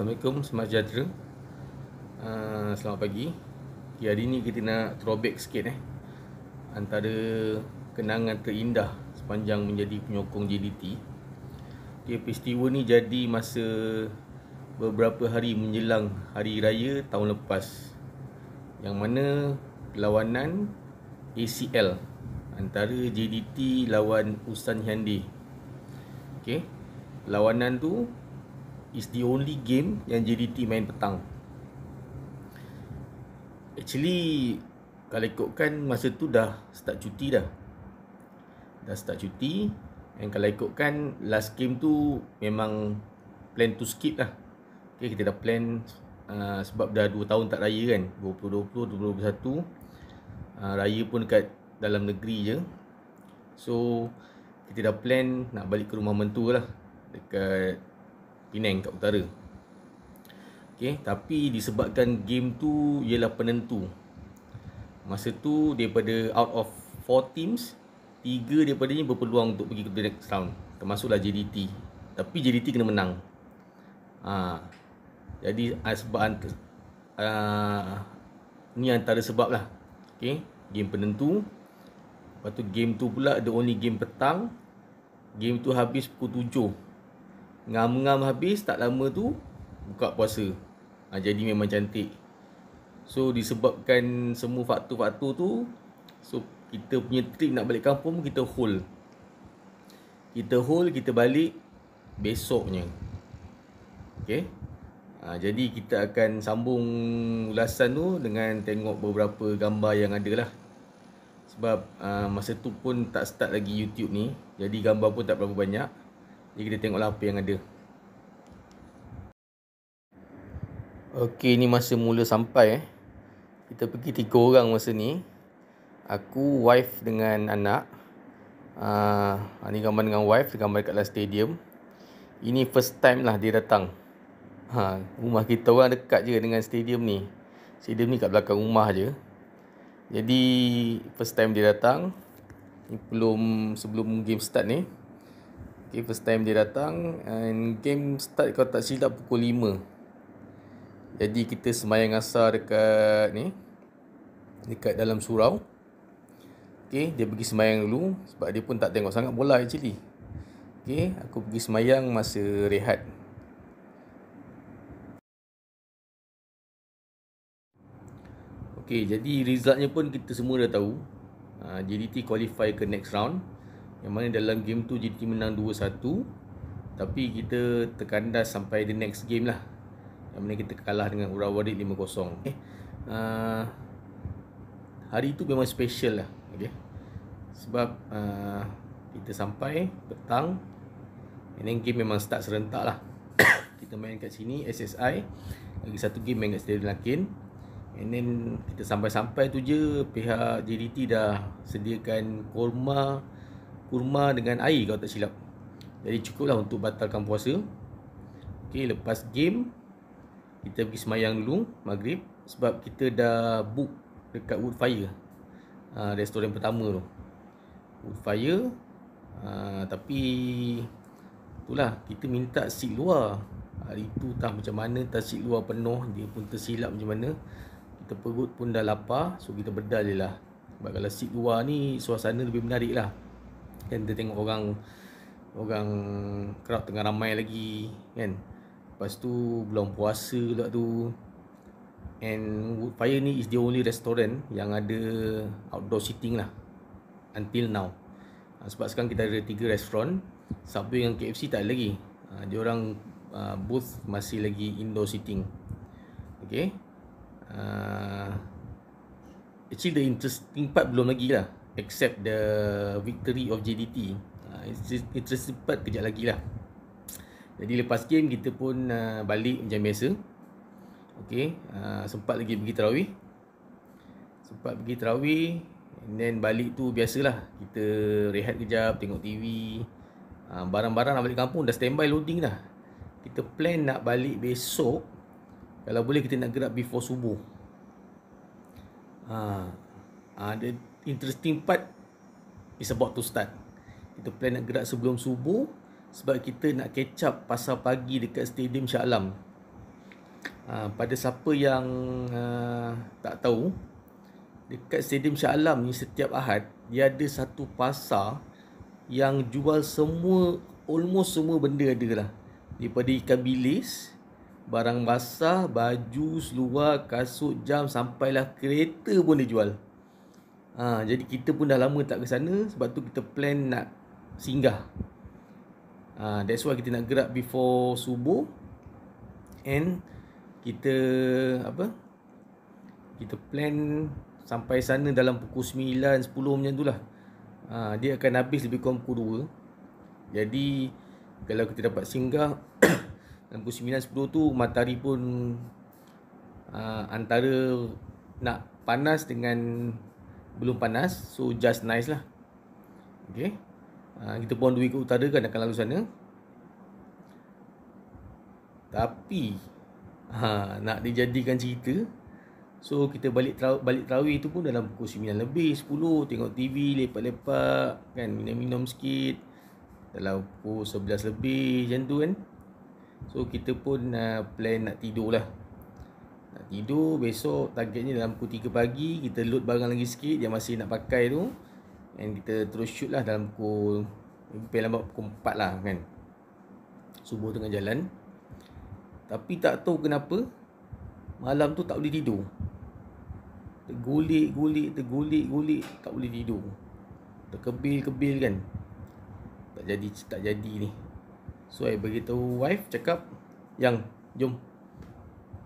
Assalamualaikum, selamat sejahtera uh, Selamat pagi okay, Hari ni kita nak throwback sikit eh Antara kenangan terindah sepanjang menjadi penyokong JDT okay, Peristiwa ni jadi masa beberapa hari menjelang hari raya tahun lepas Yang mana perlawanan ACL Antara JDT lawan Ustaz Hyundai Okay Lawanan tu is the only game yang JDT main petang. Actually, kalau ikutkan masa tu dah start cuti dah. Dah start cuti. And kalau ikutkan last game tu memang plan to skip lah. Okay, kita dah plan uh, sebab dah 2 tahun tak raya kan. 2020, 2021. Uh, raya pun dekat dalam negeri je. So, kita dah plan nak balik ke rumah mentua lah. Dekat Penang kat utara Okay, tapi disebabkan game tu ialah penentu Masa tu daripada out of 4 teams 3 daripadanya berpeluang untuk pergi ke the next round Termasuklah JDT Tapi JDT kena menang ha. Jadi ah, sebab uh, Ni antara sebab lah okay. Game penentu Lepas tu game tu pula the only game petang Game tu habis pukul Ngam-ngam habis tak lama tu Buka puasa ha, Jadi memang cantik So disebabkan semua faktor-faktor tu So kita punya trip nak balik kampung kita hold Kita hold kita balik Besoknya Okay ha, Jadi kita akan sambung ulasan tu Dengan tengok beberapa gambar yang ada lah Sebab uh, masa tu pun tak start lagi YouTube ni Jadi gambar pun tak berapa banyak jadi kita tengoklah apa yang ada. Okey, ni masa mula sampai eh. Kita pergi tiga orang masa ni. Aku, wife dengan anak. Ah, uh, ni gambar dengan wife, gambar dekat dalam stadium. Ini first time lah dia datang. Ha, rumah kita orang dekat je dengan stadium ni. Stadium ni kat belakang rumah je. Jadi first time dia datang. Ni belum sebelum game start ni. Okay, first time dia datang and game start kalau tak silap pukul 5. Jadi kita semayang asar dekat ni dekat dalam surau. Okay, dia pergi semayang dulu sebab dia pun tak tengok sangat bola actually. Okay, aku pergi semayang masa rehat. Okay, jadi resultnya pun kita semua dah tahu. Ah, JDT qualify ke next round. Yang mana dalam game tu JDT menang 2-1 Tapi kita terkandas sampai the next game lah Yang mana kita kalah dengan Urawadik 5-0 eh, okay. uh, Hari tu memang special lah okay. Sebab uh, kita sampai petang And then game memang start serentak lah Kita main kat sini SSI Lagi satu game main kat Stadium Lakin And then kita sampai-sampai tu je Pihak JDT dah sediakan korma Korma kurma dengan air kalau tak silap. Jadi cukuplah untuk batalkan puasa. Okey, lepas game kita pergi semayang dulu maghrib sebab kita dah book dekat Woodfire. Ha, restoran pertama tu. Woodfire ha, tapi itulah kita minta seat luar. Hari tu tak macam mana tak seat luar penuh, dia pun tersilap macam mana. Kita perut pun dah lapar, so kita bedal je lah. Sebab kalau seat luar ni suasana lebih menarik lah kan dia tengok orang orang crowd tengah ramai lagi kan lepas tu belum puasa pula tu and Fire ni is the only restaurant yang ada outdoor seating lah until now ah, sebab sekarang kita ada tiga restoran Subway yang KFC tak ada lagi ah, dia orang ah, booth masih lagi indoor seating okay uh, actually the interesting part belum lagi lah accept the victory of JDT. Uh, ah, it's just cepat kejap lagi lah. Jadi lepas game kita pun uh, balik macam biasa. Okay. Uh, ah, sempat lagi pergi terawih. Sempat pergi terawih. And then balik tu biasalah. Kita rehat kejap, tengok TV. Uh, barang-barang nak balik kampung dah standby loading dah. Kita plan nak balik besok. Kalau boleh kita nak gerak before subuh. Ha. Uh, ada interesting part is about to start. Kita plan nak gerak sebelum subuh sebab kita nak catch up pasal pagi dekat stadium Shah Alam. Ha, pada siapa yang uh, tak tahu dekat stadium Shah Alam ni setiap Ahad dia ada satu pasar yang jual semua almost semua benda ada lah daripada ikan bilis barang basah, baju, seluar, kasut, jam sampailah kereta pun dia jual. Ha, jadi kita pun dah lama tak ke sana sebab tu kita plan nak singgah. Ha, that's why kita nak gerak before subuh and kita apa? Kita plan sampai sana dalam pukul 9, 10 macam tu lah. Ha, dia akan habis lebih kurang pukul 2. Jadi kalau kita dapat singgah dalam pukul 9, 10 tu matahari pun ha, antara nak panas dengan belum panas so just nice lah okey uh, ah, kita pun duit ke utara kan akan lalu sana tapi ha nak dijadikan cerita so kita balik tra- balik tarawih tu pun dalam pukul 9 lebih 10 tengok TV lepak-lepak kan minum-minum sikit dalam pukul 11 lebih macam tu kan so kita pun uh, plan nak tidur lah tidur besok targetnya dalam pukul 3 pagi kita load barang lagi sikit yang masih nak pakai tu and kita terus shoot lah dalam pukul paling lambat pukul 4 lah kan. Subuh tengah jalan. Tapi tak tahu kenapa malam tu tak boleh tidur. Tergulik-gulik, tergulik-gulik tak boleh tidur. Terkebil-kebil kan. Tak jadi tak jadi ni. So I beritahu wife cakap yang jom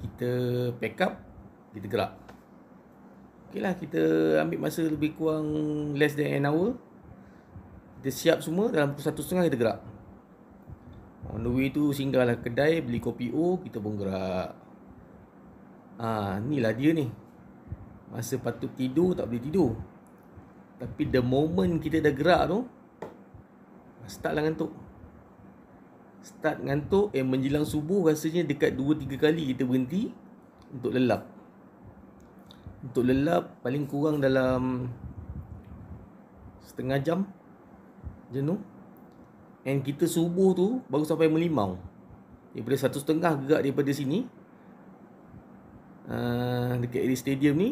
kita pack up kita gerak ok lah kita ambil masa lebih kurang less than an hour kita siap semua dalam pukul satu setengah kita gerak on the way tu singgah kedai beli kopi O kita pun gerak ha, ni lah dia ni masa patut tidur tak boleh tidur tapi the moment kita dah gerak tu start lah ngantuk start ngantuk and eh, menjelang subuh rasanya dekat 2-3 kali kita berhenti untuk lelap untuk lelap paling kurang dalam setengah jam jenuh and kita subuh tu baru sampai melimau daripada satu setengah gerak daripada sini uh, dekat area stadium ni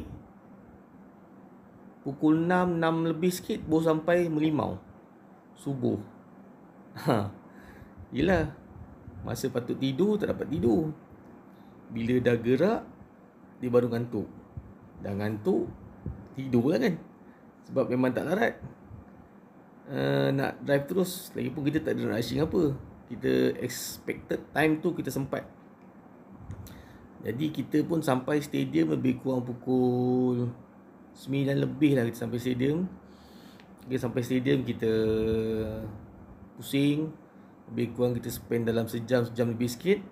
pukul 6, 6 lebih sikit baru sampai melimau subuh ha. Yelah Masa patut tidur tak dapat tidur Bila dah gerak Dia baru ngantuk Dah ngantuk Tidur lah kan Sebab memang tak larat uh, Nak drive terus Lagipun kita tak ada rushing apa Kita expected time tu kita sempat Jadi kita pun sampai stadium Lebih kurang pukul sembilan lebih lah kita sampai stadium Okay, sampai stadium kita pusing lebih kurang kita spend dalam sejam sejam lebih sikit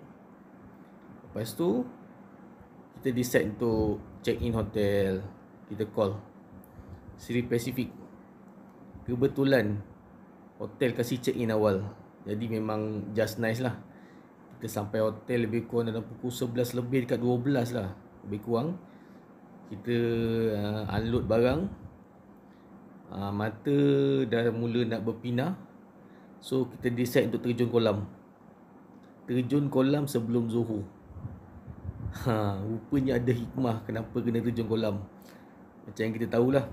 lepas tu kita decide untuk check in hotel kita call Siri Pacific kebetulan hotel kasih check in awal jadi memang just nice lah kita sampai hotel lebih kurang dalam pukul 11 lebih dekat 12 lah lebih kurang kita uh, unload barang uh, mata dah mula nak berpindah So kita decide untuk terjun kolam Terjun kolam sebelum Zuhur ha, Rupanya ada hikmah kenapa kena terjun kolam Macam yang kita tahulah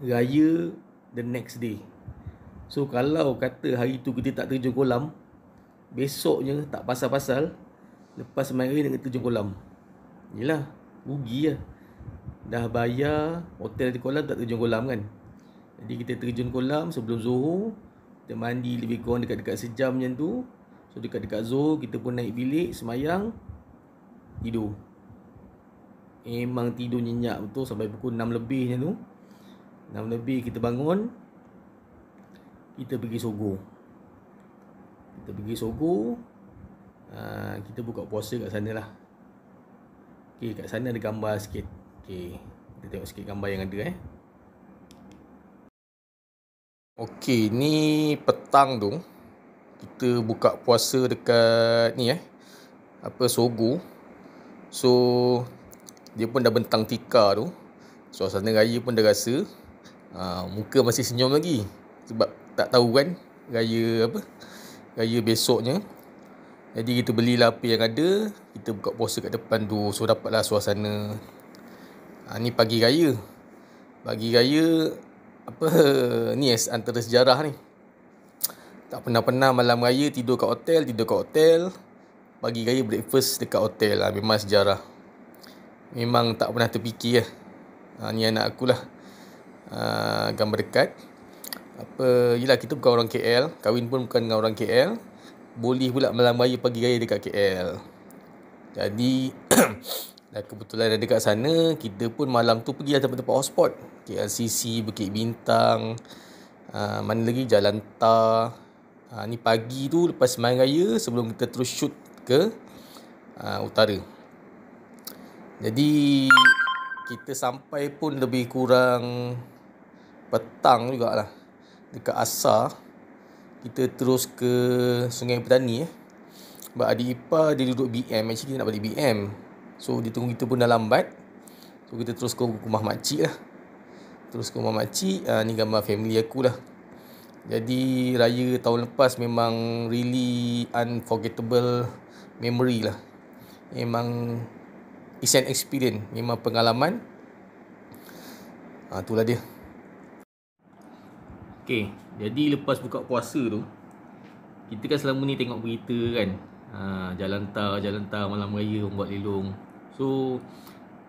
Raya the next day So kalau kata hari tu kita tak terjun kolam Besoknya tak pasal-pasal Lepas maghrib dengan terjun kolam Yelah rugi lah Dah bayar hotel di kolam tak terjun kolam kan Jadi kita terjun kolam sebelum Zuhur kita mandi lebih kurang dekat-dekat sejam macam tu So dekat-dekat Zul kita pun naik bilik semayang Tidur Memang tidur nyenyak betul sampai pukul 6 lebih macam tu 6 lebih kita bangun Kita pergi sogo Kita pergi sogo ah, Kita buka puasa kat sana lah Okay kat sana ada gambar sikit Okay kita tengok sikit gambar yang ada eh Okey, ni petang tu kita buka puasa dekat ni eh. Apa Sogo. So dia pun dah bentang tikar tu. Suasana raya pun dah rasa. Ha, muka masih senyum lagi sebab tak tahu kan raya apa? Raya besoknya. Jadi kita belilah apa yang ada, kita buka puasa kat depan tu. So dapatlah suasana. Ha, ni pagi raya. Pagi raya apa ni yes, antara sejarah ni. Tak pernah-pernah malam raya tidur kat hotel, tidur kat hotel. Pagi raya breakfast dekat hotel lah. Memang sejarah. Memang tak pernah terfikir lah. Ha, ni anak akulah. Ha, gambar dekat. Apa, yelah kita bukan orang KL. Kawin pun bukan dengan orang KL. Boleh pula malam raya pagi raya dekat KL. Jadi, Dan kebetulan ada dekat sana, kita pun malam tu pergi tempat-tempat hotspot. KLCC, Bukit Bintang, uh, mana lagi Jalan Ta. Uh, ah, ni pagi tu lepas main raya sebelum kita terus shoot ke uh, utara. Jadi kita sampai pun lebih kurang petang jugalah dekat Asar kita terus ke Sungai Petani eh. Sebab adik ipar dia duduk BM macam kita nak balik BM So dia tunggu kita pun dah lambat So kita terus ke rumah makcik lah Terus ke rumah makcik uh, ah, Ni gambar family aku lah Jadi raya tahun lepas memang Really unforgettable Memory lah Memang It's an experience Memang pengalaman uh, Itulah dia Okay Jadi lepas buka puasa tu Kita kan selama ni tengok berita kan uh, Jalan tar, jalan tar malam raya Orang buat lelong So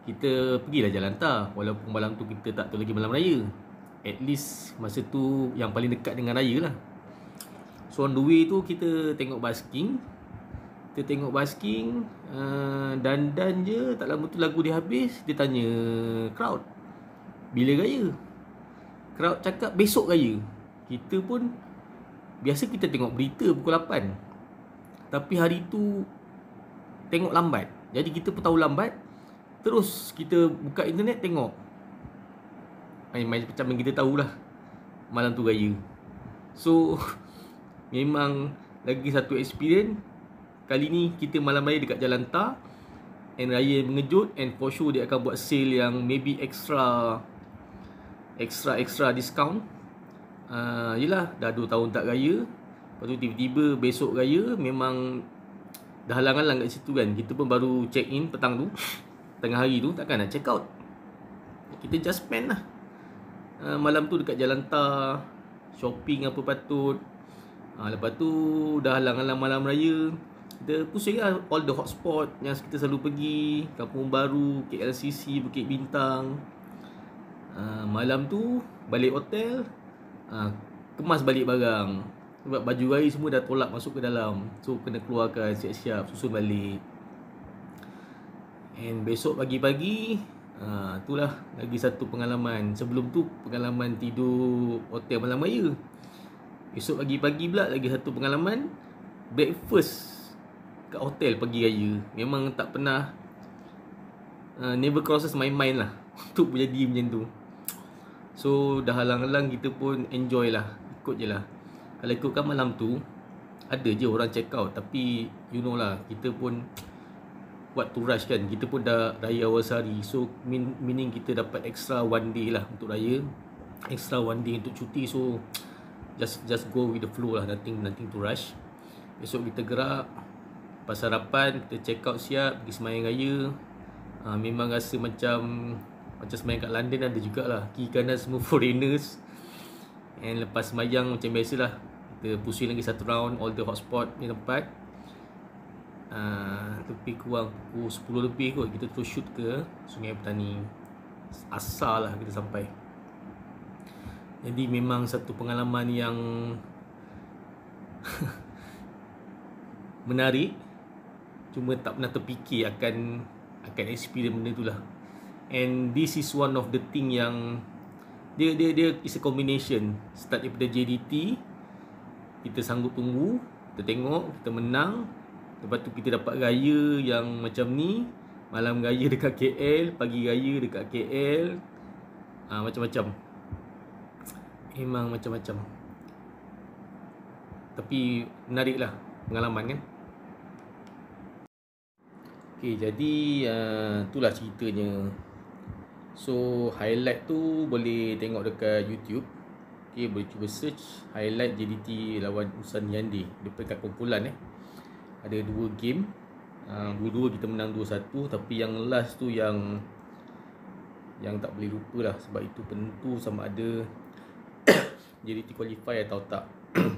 kita pergilah jalan tar walaupun malam tu kita tak tahu lagi malam raya. At least masa tu yang paling dekat dengan raya lah. So on the way tu kita tengok basking. Kita tengok basking uh, dan dan je tak lama tu lagu dia habis dia tanya crowd bila raya? Crowd cakap besok raya. Kita pun biasa kita tengok berita pukul 8. Tapi hari tu tengok lambat. Jadi kita pun tahu lambat Terus kita buka internet tengok Main-main macam yang kita tahulah Malam tu raya So Memang Lagi satu experience Kali ni kita malam raya dekat Jalan Ta And raya mengejut And for sure dia akan buat sale yang Maybe extra Extra-extra discount uh, Yelah dah 2 tahun tak raya Lepas tu tiba-tiba besok raya Memang dah halangan lah kat situ kan kita pun baru check in petang tu tengah hari tu takkan nak check out kita just spend lah uh, malam tu dekat jalan ta shopping apa patut uh, lepas tu dah halangan lah malam raya kita pusing lah all the hotspot yang kita selalu pergi kampung baru KLCC Bukit Bintang uh, malam tu balik hotel uh, kemas balik barang sebab baju air semua dah tolak masuk ke dalam so kena keluarkan siap-siap susun balik and besok pagi-pagi uh, ah, itulah lagi satu pengalaman sebelum tu pengalaman tidur hotel malam raya besok pagi-pagi pula lagi satu pengalaman breakfast kat hotel pagi raya memang tak pernah uh, never crosses my mind lah untuk menjadi macam tu so dah halang-halang kita pun enjoy lah ikut je lah kalau ikutkan malam tu Ada je orang check out Tapi you know lah Kita pun buat to rush kan Kita pun dah raya awal sehari So mean, meaning kita dapat extra one day lah Untuk raya Extra one day untuk cuti So just just go with the flow lah Nothing, nothing to rush Esok kita gerak Lepas sarapan Kita check out siap Pergi semayang raya ha, Memang rasa macam Macam semayang kat London ada jugalah Kiri kanan semua foreigners And lepas semayang macam biasalah Kita pusing lagi satu round All the hotspot ni tempat uh, ah, Tapi kurang pukul 10 lebih kot Kita terus shoot ke Sungai Petani Asal lah kita sampai Jadi memang satu pengalaman yang Menarik Cuma tak pernah terfikir akan Akan experience benda tu lah And this is one of the thing yang dia dia dia is a combination start daripada JDT kita sanggup tunggu kita tengok kita menang lepas tu kita dapat raya yang macam ni malam raya dekat KL pagi raya dekat KL ha, ah, macam-macam memang macam-macam tapi menariklah pengalaman kan Okay, jadi uh, itulah ceritanya So highlight tu boleh tengok dekat YouTube. Okay, boleh cuba search highlight JDT lawan Usan Yandi dekat kumpulan eh. Ada dua game. Ah uh, dua-dua kita menang 2-1 tapi yang last tu yang yang tak boleh lupa lah sebab itu penentu sama ada JDT qualify atau tak.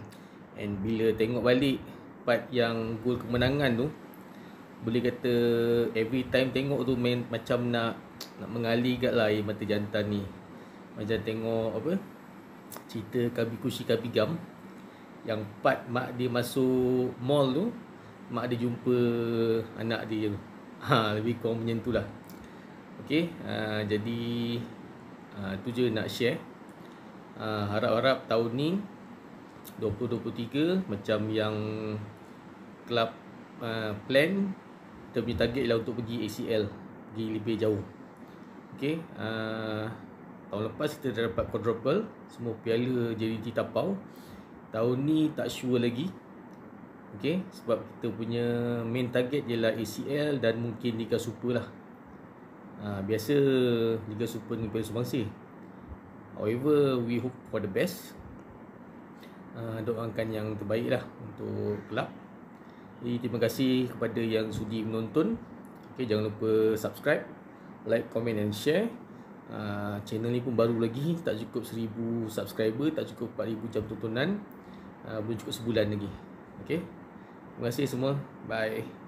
And bila tengok balik part yang gol kemenangan tu boleh kata every time tengok tu main macam nak nak mengali kat lah air mata jantan ni macam tengok apa cerita kabi kushi kabi gam yang part mak dia masuk mall tu mak dia jumpa anak dia tu ha, lebih kurang macam tu lah Okay, uh, ha, jadi uh, tu je nak share uh, harap-harap tahun ni 2023 macam yang club uh, plan kita punya target ialah untuk pergi ACL pergi lebih jauh Okey, uh, tahun lepas kita dah dapat quadruple, semua piala JDT tapau. Tahun ni tak sure lagi. Okey, sebab kita punya main target ialah ACL dan mungkin Liga Super lah. Uh, biasa Liga Super ni Piala Sumbangsih. However, we hope for the best. Uh, doakan yang terbaik lah untuk kelab. Jadi, terima kasih kepada yang sudi menonton. Okey, jangan lupa subscribe like, komen, and share. Uh, channel ni pun baru lagi Tak cukup 1000 subscriber Tak cukup 4000 jam tontonan uh, ah, Belum cukup sebulan lagi Okay Terima kasih semua Bye